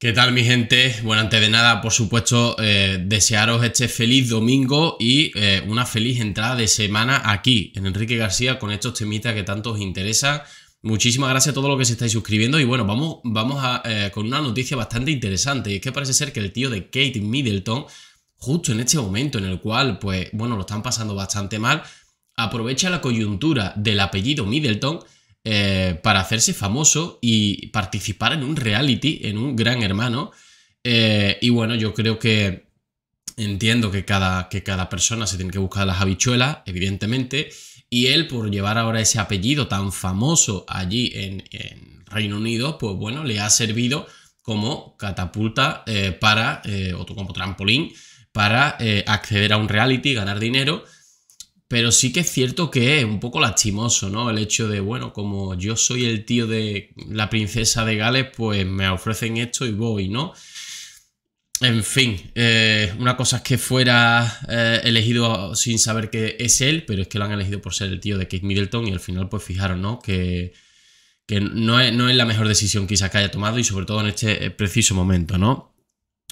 ¿Qué tal mi gente? Bueno, antes de nada, por supuesto, eh, desearos este feliz domingo y eh, una feliz entrada de semana aquí, en Enrique García, con estos temitas que tanto os interesan. Muchísimas gracias a todos los que se estáis suscribiendo y bueno, vamos, vamos eh, con una noticia bastante interesante y es que parece ser que el tío de Kate Middleton, justo en este momento en el cual, pues bueno, lo están pasando bastante mal, aprovecha la coyuntura del apellido Middleton eh, para hacerse famoso y participar en un reality, en un gran hermano. Eh, y bueno, yo creo que entiendo que cada, que cada persona se tiene que buscar las habichuelas, evidentemente. Y él, por llevar ahora ese apellido tan famoso allí en, Reino Unido, pues bueno, le ha servido como catapulta eh, para, o como trampolín, para acceder a un reality, ganar dinero pero sí que es cierto que es un poco lastimoso, ¿no? El hecho de, bueno, como yo soy el tío de la princesa de Gales, pues me ofrecen esto y voy, ¿no? En fin, eh, una cosa es que fuera eh, elegido sin saber que es él, pero es que lo han elegido por ser el tío de Kate Middleton y al final, pues fijaron, ¿no? Que, no, es, no es la mejor decisión quizás que haya tomado y sobre todo en este eh, preciso momento, ¿no?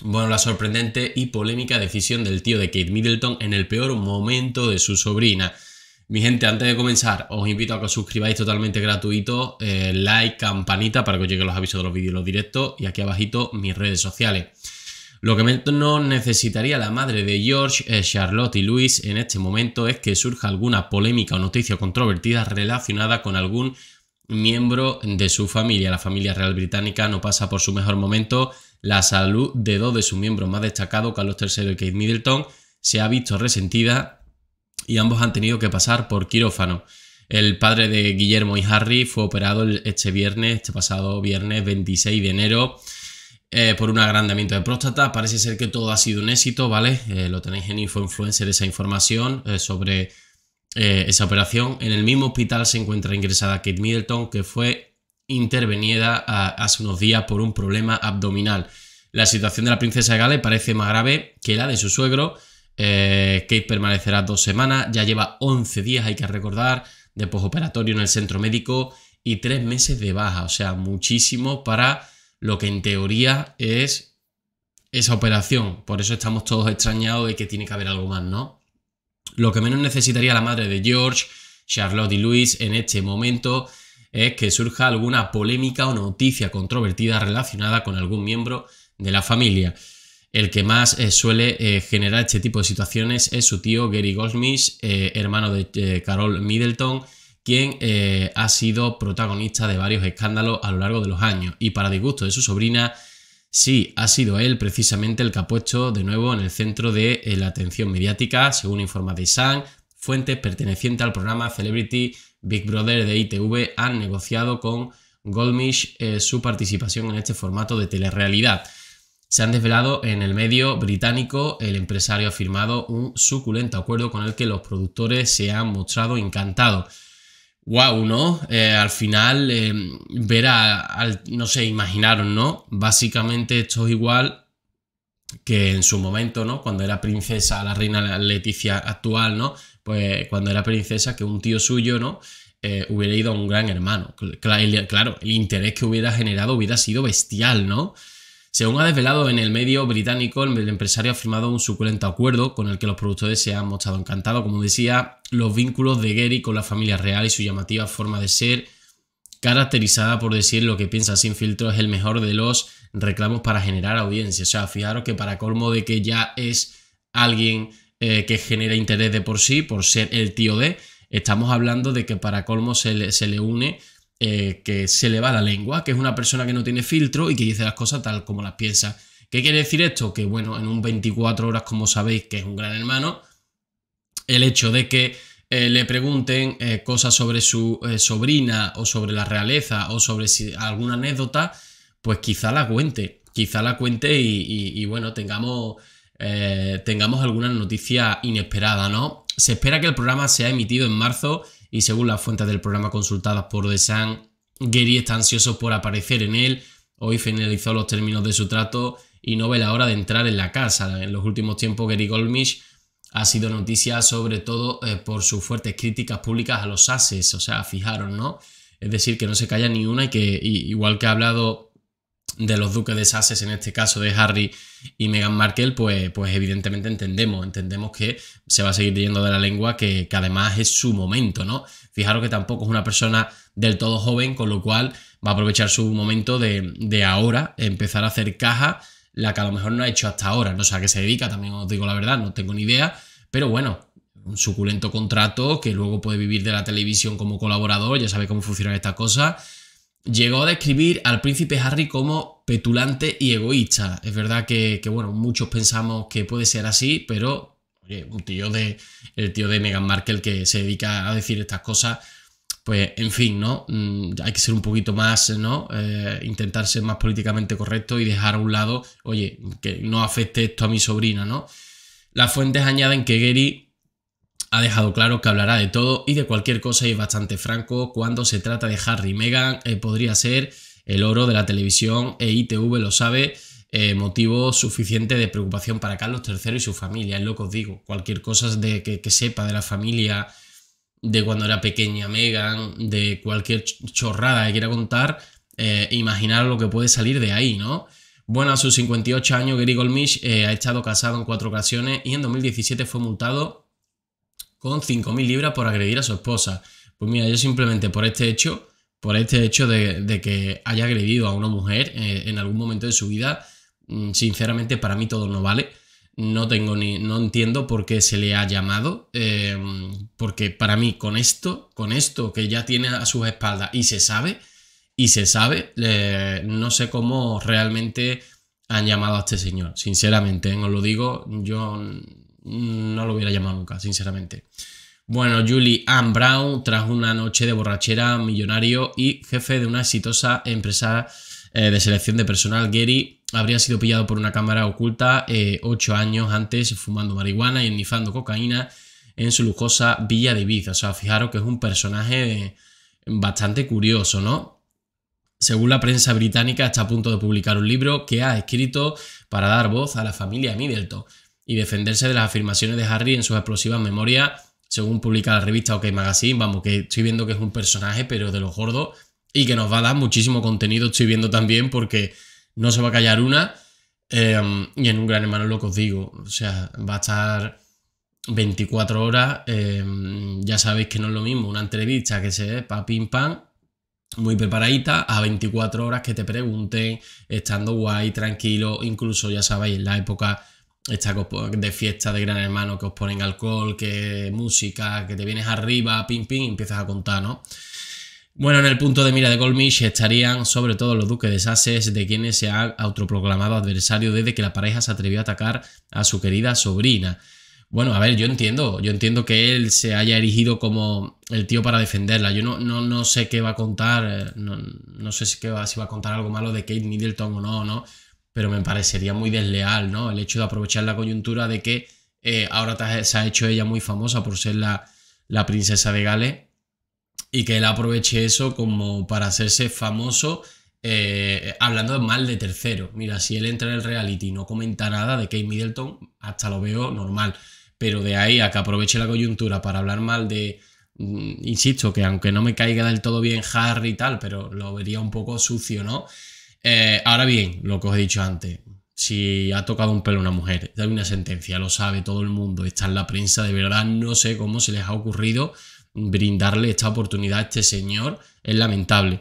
Bueno, la sorprendente y polémica decisión del tío de Kate Middleton en el peor momento de su sobrina. Mi gente, antes de comenzar, os invito a que os suscribáis totalmente gratuito, eh, like, campanita para que os lleguen los avisos de los vídeos los directos y aquí abajito mis redes sociales. Lo que no necesitaría la madre de George, Charlotte y Luis en este momento es que surja alguna polémica o noticia controvertida relacionada con algún miembro de su familia. La familia real británica no pasa por su mejor momento la salud de dos de sus miembros más destacados, Carlos III y Kate Middleton, se ha visto resentida y ambos han tenido que pasar por quirófano. El padre de Guillermo y Harry fue operado este viernes, este pasado viernes 26 de enero, eh, por un agrandamiento de próstata. Parece ser que todo ha sido un éxito, ¿vale? Eh, lo tenéis en Influencer esa información eh, sobre esa operación. En el mismo hospital se encuentra ingresada Kate Middleton, que fue intervenida hace unos días por un problema abdominal. La situación de la princesa de Gales parece más grave que la de su suegro. Eh, permanecerá dos semanas, ya lleva 11 días, hay que recordar, de posoperatorio en el centro médico y tres meses de baja, o sea, muchísimo para lo que en teoría es esa operación. Por eso estamos todos extrañados de que tiene que haber algo más, ¿no? Lo que menos necesitaría la madre de George, Charlotte y Luis en este momento es que surja alguna polémica o noticia controvertida relacionada con algún miembro de la familia. El que más eh, suele eh, generar este tipo de situaciones es su tío Gary Goldsmith, eh, hermano de Carol Middleton, quien ha sido protagonista de varios escándalos a lo largo de los años. Y para disgusto de su sobrina, sí, ha sido él precisamente el que ha puesto de nuevo en el centro de la atención mediática, según informa The Sun, fuentes pertenecientes al programa Celebrity Big Brother de ITV han negociado con Goldmish eh, su participación en este formato de telerrealidad. Se han desvelado en el medio británico, el empresario ha firmado un suculento acuerdo con el que los productores se han mostrado encantados. Wow, ¿no? Eh, al final, verá, eh, ver a, no sé, imaginaron, ¿no? Básicamente esto es igual que en su momento, ¿no? Cuando era princesa, la reina Leticia actual, ¿no? Pues cuando era princesa, que un tío suyo, ¿no? Eh, hubiera ido a un gran hermano. Claro, el interés que hubiera generado hubiera sido bestial, ¿no? Según ha desvelado en el medio británico, el empresario ha firmado un suculento acuerdo con el que los productores se han mostrado encantados. Como decía, los vínculos de Gary con la familia real y su llamativa forma de ser, caracterizada por decir lo que piensa sin filtro, es el mejor de los reclamos para generar audiencia. O sea, fijaros que para colmo de que ya es alguien eh, que genera interés de por sí, por ser el tío de, estamos hablando de que para colmo se le, une eh, que se le va la lengua, que es una persona que no tiene filtro y que dice las cosas tal como las piensa. ¿Qué quiere decir esto? Que bueno, en un 24 horas, como sabéis, que es un gran hermano, el hecho de que eh, le pregunten cosas sobre su sobrina o sobre la realeza o sobre alguna anécdota pues quizá la cuente, quizá la cuente y, bueno, tengamos, eh, tengamos alguna noticia inesperada, ¿no? Se espera que el programa sea emitido en marzo y según las fuentes del programa consultadas por The Sun, Gary está ansioso por aparecer en él. Hoy finalizó los términos de su trato y no ve la hora de entrar en la casa. En los últimos tiempos, Gary Goldmish ha sido noticia sobre todo eh, por sus fuertes críticas públicas a los ases, o sea, fijaron, ¿no? Es decir, que no se calla ni una y que igual que ha hablado de los duques de Sussex, en este caso de Harry y Meghan Markle, pues, pues evidentemente entendemos, entendemos que se va a seguir leyendo de la lengua, que, además es su momento, ¿no? Fijaros que tampoco es una persona del todo joven, con lo cual va a aprovechar su momento de, ahora, empezar a hacer caja, la que a lo mejor no ha hecho hasta ahora, no sé a qué se dedica, también os digo la verdad, no tengo ni idea, pero bueno, un suculento contrato que luego puede vivir de la televisión como colaborador, ya sabe cómo funcionan estas cosas Llegó a describir al príncipe Harry como petulante y egoísta. Es verdad que, bueno, muchos pensamos que puede ser así, pero oye, un tío de, el tío de Meghan Markle que se dedica a decir estas cosas, pues en fin, ¿no? Mm, hay que ser un poquito más, ¿no? Eh, intentar ser más políticamente correcto y dejar a un lado, oye, que no afecte esto a mi sobrina, ¿no? Las fuentes añaden que Gary ha dejado claro que hablará de todo y de cualquier cosa y es bastante franco. Cuando se trata de Harry y Meghan, eh, podría ser el oro de la televisión e ITV lo sabe. Eh, motivo suficiente de preocupación para Carlos III y su familia, es lo que os digo. Cualquier cosa de que, sepa de la familia, de cuando era pequeña Megan, de cualquier chorrada que quiera contar, eh, imaginar lo que puede salir de ahí, ¿no? Bueno, a sus 58 años, Gary Mish ha estado casado en cuatro ocasiones y en 2017 fue multado con 5.000 libras por agredir a su esposa. Pues mira, yo simplemente por este hecho, por este hecho de, que haya agredido a una mujer eh, en algún momento de su vida, mm, sinceramente para mí todo no vale. No tengo ni, no entiendo por qué se le ha llamado, eh, porque para mí con esto, con esto que ya tiene a sus espaldas y se sabe, y se sabe, no sé cómo realmente han llamado a este señor. Sinceramente, eh, os lo digo, yo no lo hubiera llamado nunca, sinceramente. Bueno, Julie Ann Brown, tras una noche de borrachera, millonario y jefe de una exitosa empresa eh, de selección de personal, Gary habría sido pillado por una cámara oculta eh, ocho años antes fumando marihuana y ennifando cocaína en su lujosa villa de Ibiza. O sea, fijaros que es un personaje eh, bastante curioso, ¿no? Según la prensa británica, está a punto de publicar un libro que ha escrito para dar voz a la familia Middleton y defenderse de las afirmaciones de Harry en sus explosivas memorias, según publica la revista OK Magazine. Vamos, que estoy viendo que es un personaje, pero de los gordos, y que nos va a dar muchísimo contenido, estoy viendo también, porque no se va a callar una. Em, y en un gran hermano lo que os digo, o sea, va a estar 24 horas, em, ya sabéis que no es lo mismo una entrevista que se pa pim pam, muy preparadita, a 24 horas que te pregunten, estando guay, tranquilo, incluso ya sabéis, en la época esta de fiesta de gran hermano que os ponen alcohol, que música, que te vienes arriba, pim, pim, empiezas a contar, ¿no? Bueno, en el punto de mira de Golmish estarían sobre todo los duques de Sases, de quienes se ha autoproclamado adversario desde que la pareja se atrevió a atacar a su querida sobrina. Bueno, a ver, yo entiendo, yo entiendo que él se haya erigido como el tío para defenderla. Yo no, no, no sé qué va a contar, eh, no, sé si va a contar algo malo de Kate Middleton o no, ¿no? pero me parecería muy desleal, ¿no? El hecho de aprovechar la coyuntura de que eh, ahora se ha hecho ella muy famosa por ser la, princesa de Gales y que él aproveche eso como para hacerse famoso eh, hablando mal de tercero. Mira, si él entra en el reality y no comenta nada de Kate Middleton, hasta lo veo normal. Pero de ahí a que aproveche la coyuntura para hablar mal de, mm, insisto, que aunque no me caiga del todo bien Harry y tal, pero lo vería un poco sucio, ¿no? Eh, ahora bien, lo que os he dicho antes, si ha tocado un pelo una mujer, da una sentencia, lo sabe todo el mundo, está en la prensa, de verdad no sé cómo se les ha ocurrido brindarle esta oportunidad a este señor, es lamentable.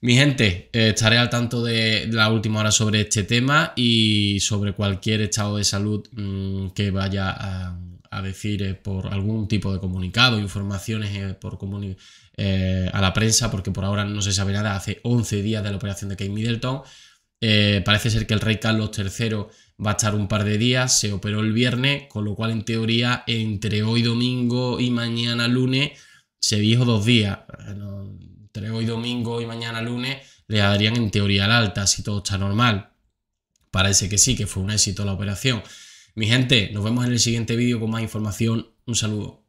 Mi gente, eh, estaré al tanto de la última hora sobre este tema y sobre cualquier estado de salud mm, que vaya a a decir eh, por algún tipo de comunicado, informaciones eh, por eh, a la prensa, porque por ahora no se sabe nada, hace 11 días de la operación de Kate Middleton. parece ser que el rey Carlos III va a estar un par de días, se operó el viernes, con lo cual en teoría entre hoy domingo y mañana lunes se dijo dos días. entre hoy domingo y mañana lunes le darían en teoría al alta si todo está normal. Parece que sí, que fue un éxito la operación. Mi gente, nos vemos en el siguiente vídeo con más información. Un saludo.